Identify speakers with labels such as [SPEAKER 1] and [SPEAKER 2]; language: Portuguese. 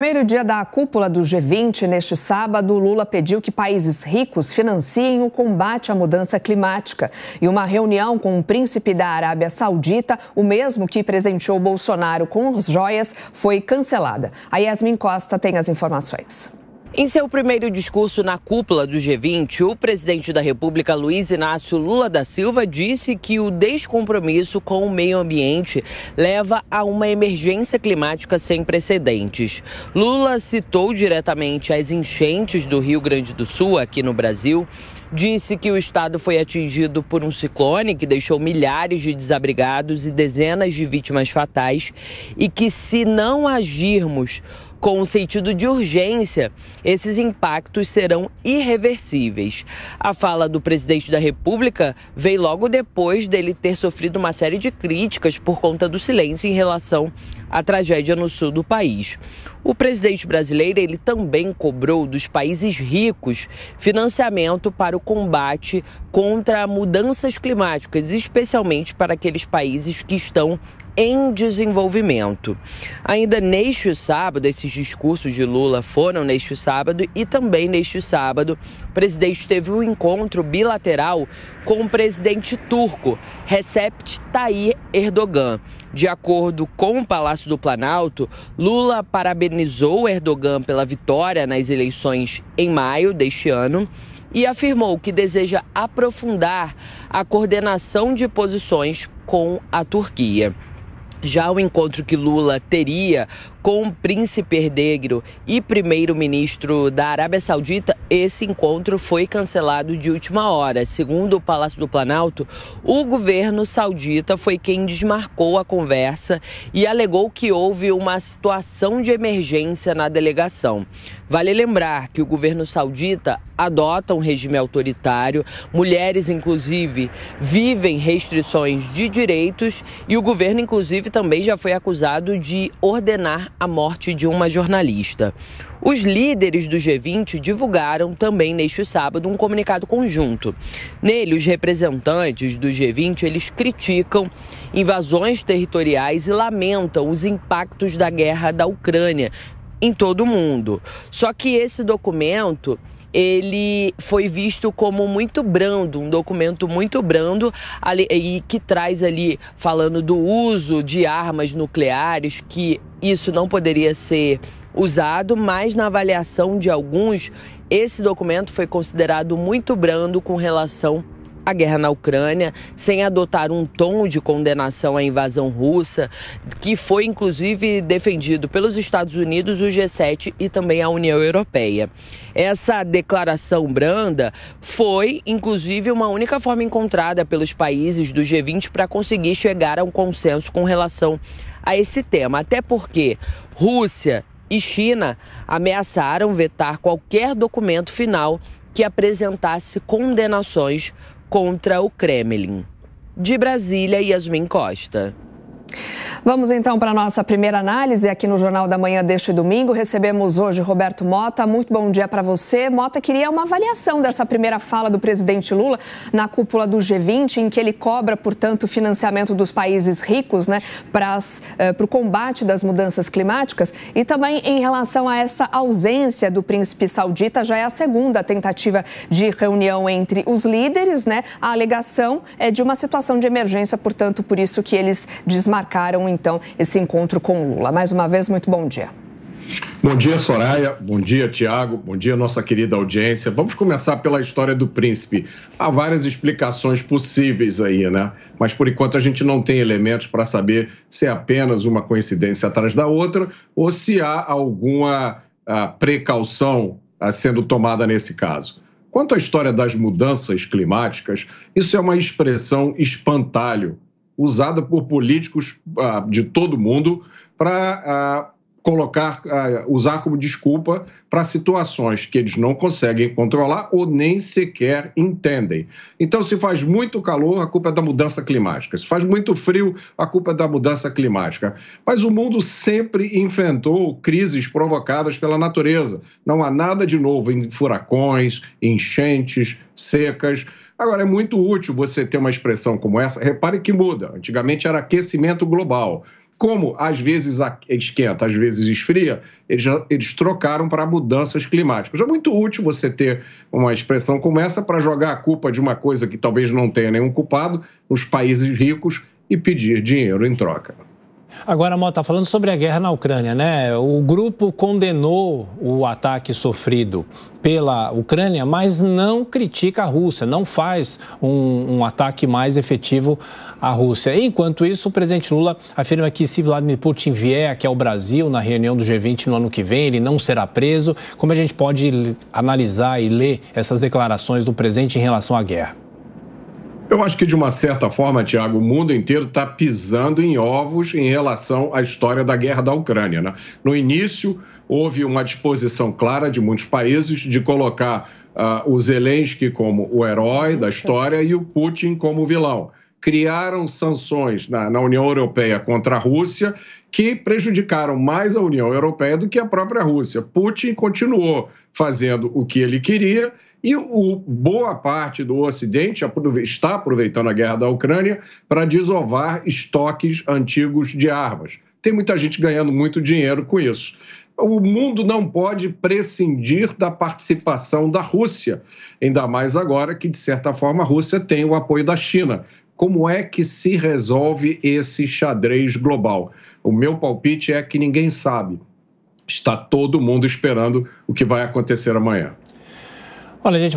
[SPEAKER 1] Primeiro dia da cúpula do G20, neste sábado, Lula pediu que países ricos financiem o combate à mudança climática. E uma reunião com o príncipe da Arábia Saudita, o mesmo que presenteou Bolsonaro com as joias, foi cancelada. A Yasmin Costa tem as informações.
[SPEAKER 2] Em seu primeiro discurso na cúpula do G20, o presidente da República Luiz Inácio Lula da Silva disse que o descompromisso com o meio ambiente leva a uma emergência climática sem precedentes. Lula citou diretamente as enchentes do Rio Grande do Sul aqui no Brasil, disse que o estado foi atingido por um ciclone que deixou milhares de desabrigados e dezenas de vítimas fatais e que se não agirmos, com o sentido de urgência, esses impactos serão irreversíveis. A fala do presidente da República veio logo depois dele ter sofrido uma série de críticas por conta do silêncio em relação à tragédia no sul do país. O presidente brasileiro ele também cobrou dos países ricos financiamento para o combate contra mudanças climáticas, especialmente para aqueles países que estão em desenvolvimento. Ainda neste sábado, esses discursos de Lula foram neste sábado e também neste sábado, o presidente teve um encontro bilateral com o presidente turco, Recep Tayyip Erdogan. De acordo com o Palácio do Planalto, Lula parabenizou Erdogan pela vitória nas eleições em maio deste ano e afirmou que deseja aprofundar a coordenação de posições com a Turquia. Já o encontro que Lula teria com o príncipe herdeiro e primeiro-ministro da Arábia Saudita, esse encontro foi cancelado de última hora. Segundo o Palácio do Planalto, o governo saudita foi quem desmarcou a conversa e alegou que houve uma situação de emergência na delegação. Vale lembrar que o governo saudita adota um regime autoritário, mulheres, inclusive, vivem restrições de direitos e o governo, inclusive, também já foi acusado de ordenar a morte de uma jornalista. Os líderes do G20 divulgaram também neste sábado um comunicado conjunto. Nele, os representantes do G20 eles criticam invasões territoriais e lamentam os impactos da guerra da Ucrânia em todo o mundo. Só que esse documento ele foi visto como muito brando, um documento muito brando ali, e que traz ali falando do uso de armas nucleares, que isso não poderia ser usado, mas na avaliação de alguns, esse documento foi considerado muito brando com relação a guerra na Ucrânia, sem adotar um tom de condenação à invasão russa, que foi inclusive defendido pelos Estados Unidos, o G7 e também a União Europeia. Essa declaração branda foi, inclusive, uma única forma encontrada pelos países do G20 para conseguir chegar a um consenso com relação a esse tema. Até porque Rússia e China ameaçaram vetar qualquer documento final que apresentasse condenações contra o Kremlin. De Brasília, Yasmin Costa.
[SPEAKER 1] Vamos então para a nossa primeira análise aqui no Jornal da Manhã deste domingo. Recebemos hoje Roberto Mota. Muito bom dia para você. Mota queria uma avaliação dessa primeira fala do presidente Lula na cúpula do G20, em que ele cobra, portanto, o financiamento dos países ricos né, para eh, o combate das mudanças climáticas e também em relação a essa ausência do príncipe saudita. Já é a segunda tentativa de reunião entre os líderes. Né? A alegação é de uma situação de emergência, portanto, por isso que eles desmarcaram então esse encontro com Lula. Mais uma vez, muito bom dia. Bom
[SPEAKER 3] dia, Soraya. Bom dia, Tiago. Bom dia, nossa querida audiência. Vamos começar pela história do príncipe. Há várias explicações possíveis aí, né? Mas por enquanto a gente não tem elementos para saber se é apenas uma coincidência atrás da outra ou se há alguma ah, precaução ah, sendo tomada nesse caso. Quanto à história das mudanças climáticas, isso é uma expressão espantalho usada por políticos ah, de todo mundo para ah, colocar, ah, usar como desculpa para situações que eles não conseguem controlar ou nem sequer entendem. Então, se faz muito calor, a culpa é da mudança climática. Se faz muito frio, a culpa é da mudança climática. Mas o mundo sempre enfrentou crises provocadas pela natureza. Não há nada de novo em furacões, enchentes, secas. Agora, é muito útil você ter uma expressão como essa. Repare que muda. Antigamente era aquecimento global. Como às vezes esquenta, às vezes esfria, eles, eles trocaram para mudanças climáticas. É muito útil você ter uma expressão como essa para jogar a culpa de uma coisa que talvez não tenha nenhum culpado nos países ricos e pedir dinheiro em troca. Agora, Mota, tá falando sobre a guerra na Ucrânia, né? O grupo condenou o ataque sofrido pela Ucrânia, mas não critica a Rússia, não faz um, um ataque mais efetivo à Rússia. Enquanto isso, o presidente Lula afirma que se Vladimir Putin vier aqui ao Brasil na reunião do G20 no ano que vem, ele não será preso. Como a gente pode analisar e ler essas declarações do presidente em relação à guerra? Eu acho que, de uma certa forma, Tiago, o mundo inteiro está pisando em ovos em relação à história da guerra da Ucrânia. Né? No início, houve uma disposição clara de muitos países de colocar uh, o Zelensky como o herói da história e o Putin como o vilão. Criaram sanções na, na União Europeia contra a Rússia que prejudicaram mais a União Europeia do que a própria Rússia. Putin continuou fazendo o que ele queria e o, boa parte do Ocidente está aproveitando a guerra da Ucrânia para desovar estoques antigos de armas. Tem muita gente ganhando muito dinheiro com isso. O mundo não pode prescindir da participação da Rússia, ainda mais agora que, de certa forma, a Rússia tem o apoio da China. Como é que se resolve esse xadrez global? O meu palpite é que ninguém sabe. Está todo mundo esperando o que vai acontecer amanhã.
[SPEAKER 1] Olha, a gente volta.